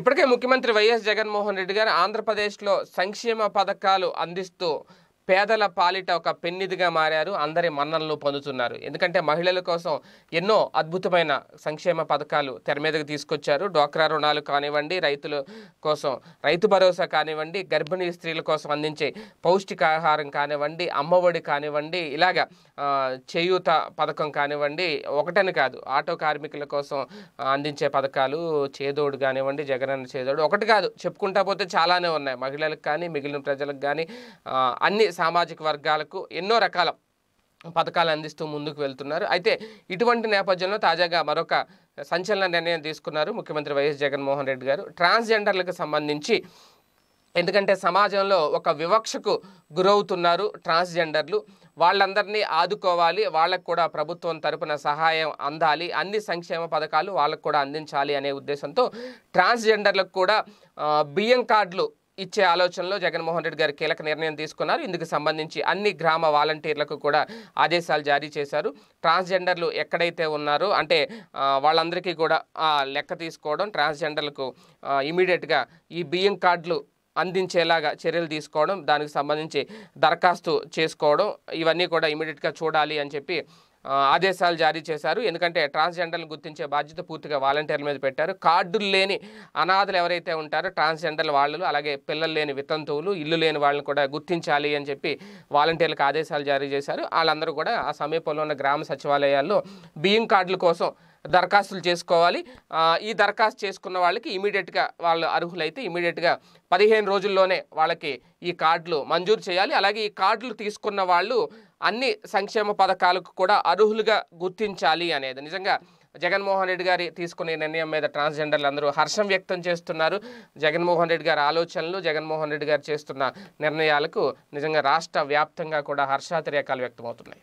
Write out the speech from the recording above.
ఇప్పటికే ముఖ్యమంత్రి వైఎస్ జగన్మోహన్ రెడ్డి గారు ఆంధ్రప్రదేశ్లో సంక్షేమ పథకాలు అందిస్తూ పేదల పాలిట ఒక పెన్నిదిగా మారారు అందరి మన్ననలు పొందుతున్నారు ఎందుకంటే మహిళల కోసం ఎన్నో అద్భుతమైన సంక్షేమ పథకాలు తెర మీదకు తీసుకొచ్చారు డోక్రా రుణాలు కానివ్వండి రైతుల కోసం రైతు భరోసా కానివ్వండి గర్భిణీ స్త్రీల కోసం అందించే పౌష్టికాహారం కానివ్వండి అమ్మఒడి కానివ్వండి ఇలాగ చేయూత పథకం కానివ్వండి ఒకటని కాదు ఆటో కార్మికుల కోసం అందించే పథకాలు చేదోడు కానివ్వండి జగనన్న చేదోడు ఒకటి కాదు చెప్పుకుంటా పోతే చాలానే ఉన్నాయి మహిళలకు కానీ మిగిలిన ప్రజలకు కానీ అన్ని సామాజిక వర్గాలకు ఎన్నో రకాల పథకాలు అందిస్తూ ముందుకు వెళ్తున్నారు అయితే ఇటువంటి నేపథ్యంలో తాజాగా మరొక సంచలన నిర్ణయం తీసుకున్నారు ముఖ్యమంత్రి వైఎస్ జగన్మోహన్ రెడ్డి గారు ట్రాన్స్జెండర్లకు సంబంధించి ఎందుకంటే సమాజంలో ఒక వివక్షకు గురవుతున్నారు ట్రాన్స్జెండర్లు వాళ్ళందరినీ ఆదుకోవాలి వాళ్ళకు కూడా ప్రభుత్వం తరపున సహాయం అందాలి అన్ని సంక్షేమ పథకాలు వాళ్ళకు కూడా అందించాలి అనే ఉద్దేశంతో ట్రాన్స్జెండర్లకు కూడా బియ్యం కార్డులు ఇచ్చే ఆలోచనలో జగన్మోహన్ రెడ్డి గారు కీలక నిర్ణయం తీసుకున్నారు ఇందుకు సంబంధించి అన్ని గ్రామ వాలంటీర్లకు కూడా ఆదేశాలు జారీ చేశారు ట్రాన్స్జెండర్లు ఎక్కడైతే ఉన్నారో అంటే వాళ్ళందరికీ కూడా లెక్క తీసుకోవడం ట్రాన్స్జెండర్లకు ఇమీడియట్గా ఈ బియ్యం కార్డులు అందించేలాగా చర్యలు తీసుకోవడం దానికి సంబంధించి దరఖాస్తు చేసుకోవడం ఇవన్నీ కూడా ఇమీడియట్గా చూడాలి అని చెప్పి ఆదేశాలు జారీ చేశారు ఎందుకంటే ట్రాన్స్జెండర్లు గుర్తించే బాధ్యత పూర్తిగా వాలంటీర్ల మీద పెట్టారు కార్డులు లేని అనాథలు ఎవరైతే ఉంటారో ట్రాన్స్జెండర్ల వాళ్ళు అలాగే పిల్లలు లేని వితంతువులు ఇల్లు లేని వాళ్ళని కూడా గుర్తించాలి అని చెప్పి వాలంటీర్లకు ఆదేశాలు జారీ చేశారు వాళ్ళందరూ కూడా ఆ సమీపంలో ఉన్న గ్రామ సచివాలయాల్లో బియ్యం కార్డుల కోసం దరఖాస్తులు చేసుకోవాలి ఈ దరఖాస్తు చేసుకున్న వాళ్ళకి ఇమీడియట్గా వాళ్ళు అర్హులైతే ఇమీడియట్గా పదిహేను రోజుల్లోనే వాళ్ళకి ఈ కార్డులు మంజూరు చేయాలి అలాగే ఈ కార్డులు తీసుకున్న వాళ్ళు అన్ని సంక్షేమ పథకాలకు కూడా అర్హులుగా గుర్తించాలి అనేది నిజంగా జగన్మోహన్ రెడ్డి గారి తీసుకునే నిర్ణయం మీద ట్రాన్స్జెండర్లు అందరూ హర్షం వ్యక్తం చేస్తున్నారు జగన్మోహన్ రెడ్డి గారి ఆలోచనలు జగన్మోహన్ రెడ్డి గారు చేస్తున్న నిర్ణయాలకు నిజంగా రాష్ట్ర వ్యాప్తంగా కూడా హర్షాతిరేకాలు వ్యక్తమవుతున్నాయి